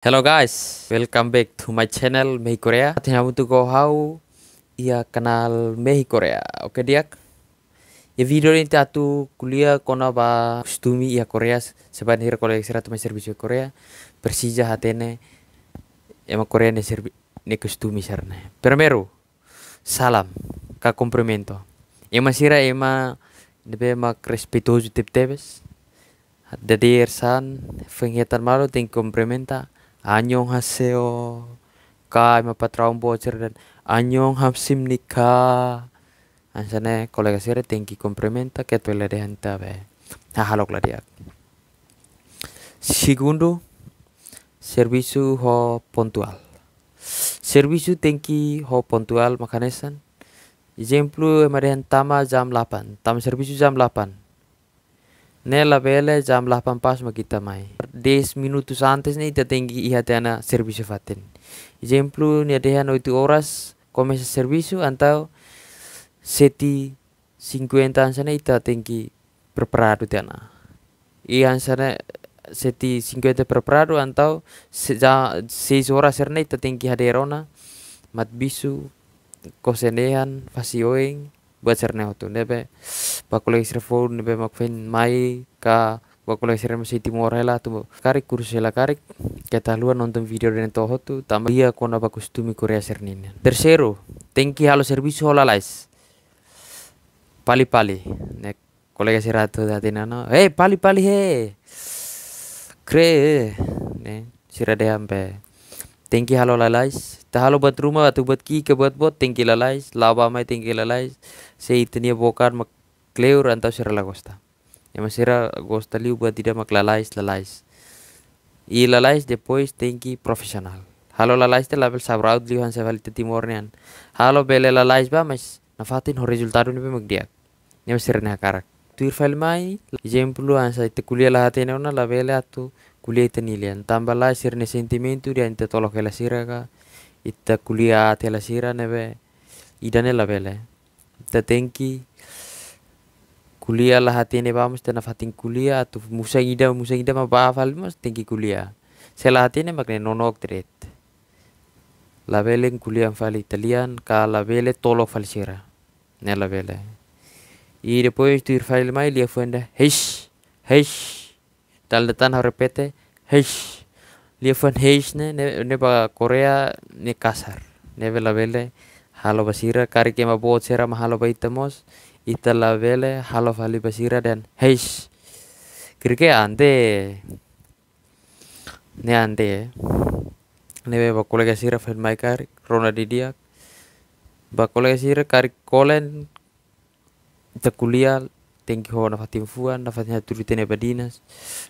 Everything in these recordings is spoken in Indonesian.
Hello guys, welcome back to my channel Mei Korea. Atin hamu tu hau ia kanal Mehi Korea. Oke dia? Ya video ini atu kuliah kona ba kustumi ia Korea sebab hir koleksi ratu meser servisi Korea. Persija hatene Emak Korea ne serbi ne kostumi sarne. Primero, salam ka komplimento. Emak sira ema debe emak respetuju tip tebes. Dadi ersan, fengetan malu ting komplimenta. Anyong Haseo, Kai Mapatraum Bocer dan Anyong Hamsim Nika. Ansane kollegasere tinggi complementa que pele de hantabe. Ahalok lariak. Segundo, servisu ho puntual. servisu tinggi ho puntual makanesan. Ejemplo, emare hantama jam 8. Tam servisu jam 8. Nella bele jam 8 ma kita mai. 10 minutos antes ni kita tinggi iha tena servicio faten. Ejemplo ni ada 8 horas começa servicio antau seti 50 sana kita tinggi preparado tena. Ian sana seti 50 preparado antau ja 6 horas sana er kita tinggi haderona matbisu kosenehan fasioing buat serneho tu nebe bakulai sira phone be mak mai ka bakulai sira mesti timor hela tu karik kursi hela karik kita luar nonton video dan toho tu tambah dia kona bakus tumi korea sernin tercero tengki halo servisu hola lais pali pali nek kolega sira tu dati nana eh pali pali he kre ne sira deh ampe thank you halo lalais तहालो बत रूमा बत की के बत बहुत तिंकी ललाइस mai में तिंकी ललाइस से इतनी bokar mak kleur antau sira la gosta ya gosta liu ba tidak mak lalais lalais i lalais depois tenki profesional halo lalais te label sabraud liu han seval te timornian halo bele lalais ba mas nafatin ho resultado ni be mak diak ya tuir fal mai exemplo ansa te kulia la hatena atu kulia te nilian tamba sirne sentimento dia inte tolok la sira ka itta kulia te la sira nebe idane labele. bele te tenki kuliah lah hatine vamos mesti fatin tu fal tinggi kuliah no la vele en fal italian ka la vele tolo fal ne la vele y después tu ir mai lia hish, tal de tan repete hish. lia fuen hesh ne ne pa ne kasar ne la vele halo basira kari kema buat sera mahalo temos itala vele halo fali basira dan heish kirke ante ne ante ne nebe kari gasira kari rona didiak bakole gasira kari kolen ta tengki ho nafatin fuan nafatin ri tene badinas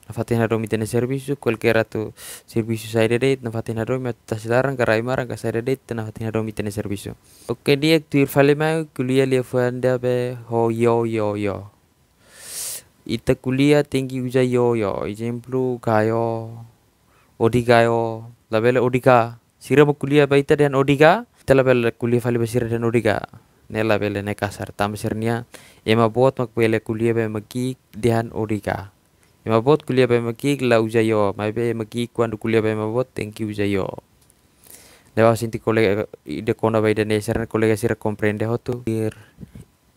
nafatin romi tene servisu kera tu servisu saire deit nafatin haromi atu tasilarang kara marang ka saire na nafati nafatin romi tene servisu oke dia tu fale mai kuliah lia fuan da be ho yo yo yo ita kuliah tengki uja yo yo ejemplo kayo yo labele odiga sirama ba baita dan odiga bela kuliah fale basira dan odika nela bele neka serta mesirnia ema bot mak bele kulia be maki dehan orika ema bot kulia be maki la ujayo ma be maki kuan kulia be ma bot thank you ujayo Lewa sinti kolega de kona bai de neser kolega sir comprende hotu dir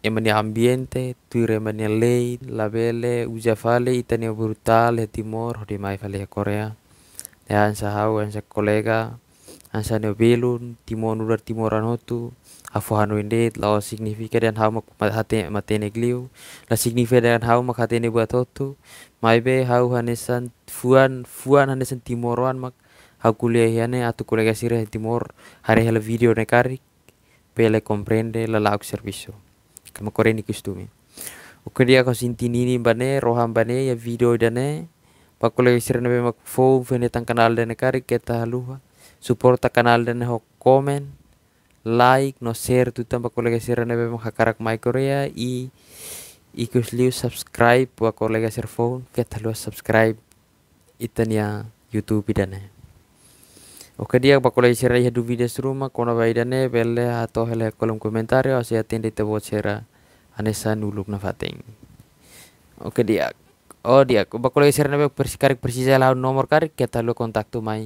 emani ambiente tuir emani lei la bele uja fale itani brutal timor hodi mai fale korea ya ansa hau ansa kolega ansa ne belun timon ular timoran hotu Afu afuhanu indet la dan hau hati mati negliu la dan hau mak hati buat hotu mai maibe hau hanesan fuan fuan hanesan timoruan mak hau kuliah hiane atu kuliah sirah timor hari hal video ne kari, pele comprende la lauk servicio kama koreni kustumi dia ko sintinini bane roham bane ya video dane pakule ne be mak fo fene tang kanal dane kari keta haluha support kanal dane ho komen like no share tu tambah kolega share nebe mo hakarak mai korea I, y que liu subscribe wa kolega share phone kita tal subscribe itania youtube idane Oke dia bakal lagi share ya du video seru, seruma kono idane, bele atau hele kolom komentar ya saya tindi tebo share anesa nuluk na fating. Oke dia. Oh dia bakal lagi share nabe persikarik persija lau nomor karik kita lu kontak tu mai.